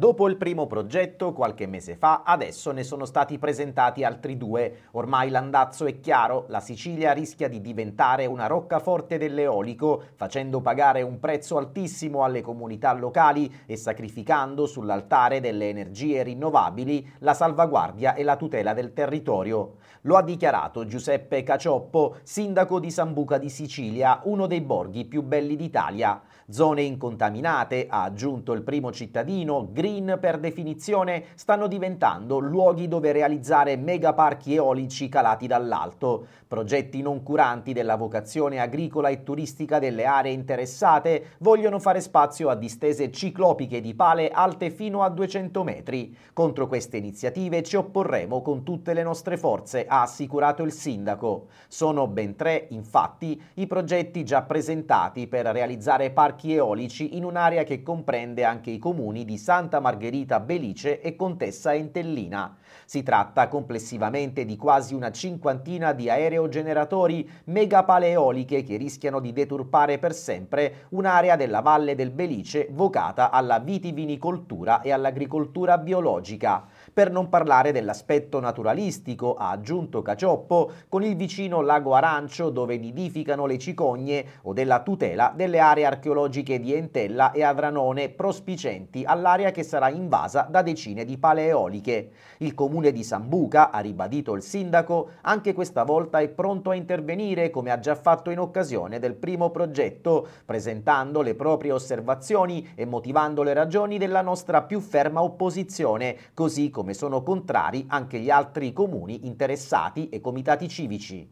Dopo il primo progetto, qualche mese fa, adesso ne sono stati presentati altri due. Ormai l'andazzo è chiaro, la Sicilia rischia di diventare una roccaforte dell'eolico, facendo pagare un prezzo altissimo alle comunità locali e sacrificando sull'altare delle energie rinnovabili la salvaguardia e la tutela del territorio. Lo ha dichiarato Giuseppe Cacioppo, sindaco di Sambuca di Sicilia, uno dei borghi più belli d'Italia. Zone incontaminate, ha aggiunto il primo cittadino, green per definizione, stanno diventando luoghi dove realizzare megaparchi eolici calati dall'alto, progetti non curanti della vocazione agricola e turistica delle aree interessate vogliono fare spazio a distese ciclopiche di pale alte fino a 200 metri. Contro queste iniziative ci opporremo con tutte le nostre forze, ha assicurato il sindaco. Sono ben tre, infatti, i progetti già presentati per realizzare parchi parchi eolici in un'area che comprende anche i comuni di Santa Margherita Belice e Contessa Entellina. Si tratta complessivamente di quasi una cinquantina di aerogeneratori megapaleoliche che rischiano di deturpare per sempre un'area della Valle del Belice vocata alla vitivinicoltura e all'agricoltura biologica. Per non parlare dell'aspetto naturalistico, ha aggiunto Cacioppo, con il vicino lago Arancio dove nidificano le cicogne o della tutela delle aree archeologiche di Entella e Avranone prospicenti all'area che sarà invasa da decine di paleoliche. Il comune di Sambuca, ha ribadito il sindaco, anche questa volta è pronto a intervenire come ha già fatto in occasione del primo progetto, presentando le proprie osservazioni e motivando le ragioni della nostra più ferma opposizione, così come come sono contrari anche gli altri comuni interessati e comitati civici.